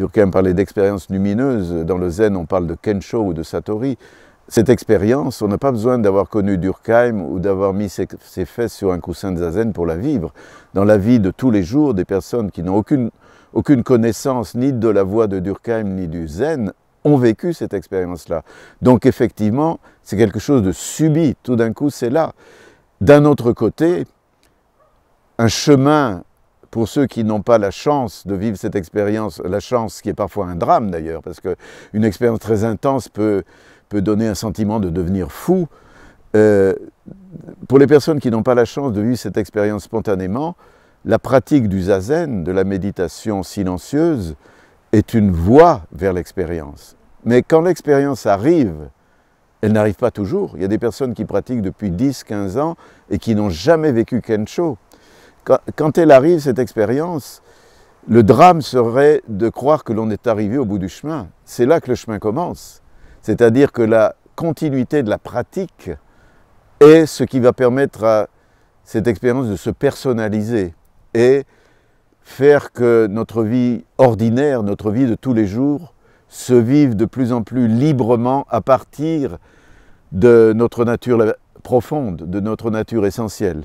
Durkheim parlait d'expérience lumineuse, dans le zen on parle de Kensho ou de Satori. Cette expérience, on n'a pas besoin d'avoir connu Durkheim ou d'avoir mis ses, fesses sur un coussin de zazen pour la vivre. Dans la vie de tous les jours, des personnes qui n'ont aucune, aucune connaissance ni de la voie de Durkheim ni du zen ont vécu cette expérience-là. Donc effectivement, c'est quelque chose de subit, tout d'un coup c'est là. D'un autre côté, un chemin pour ceux qui n'ont pas la chance de vivre cette expérience, la chance qui est parfois un drame d'ailleurs, parce qu'une expérience très intense peut, donner un sentiment de devenir fou, euh, pour les personnes qui n'ont pas la chance de vivre cette expérience spontanément, la pratique du zazen, de la méditation silencieuse, est une voie vers l'expérience. Mais quand l'expérience arrive, elle n'arrive pas toujours. Il y a des personnes qui pratiquent depuis 10, 15 ans et qui n'ont jamais vécu Kensho. Quand elle arrive, cette expérience, le drame serait de croire que l'on est arrivé au bout du chemin. C'est là que le chemin commence. C'est-à-dire que la continuité de la pratique est ce qui va permettre à cette expérience de se personnaliser et faire que notre vie ordinaire, notre vie de tous les jours, se vive de plus en plus librement à partir de notre nature profonde, de notre nature essentielle.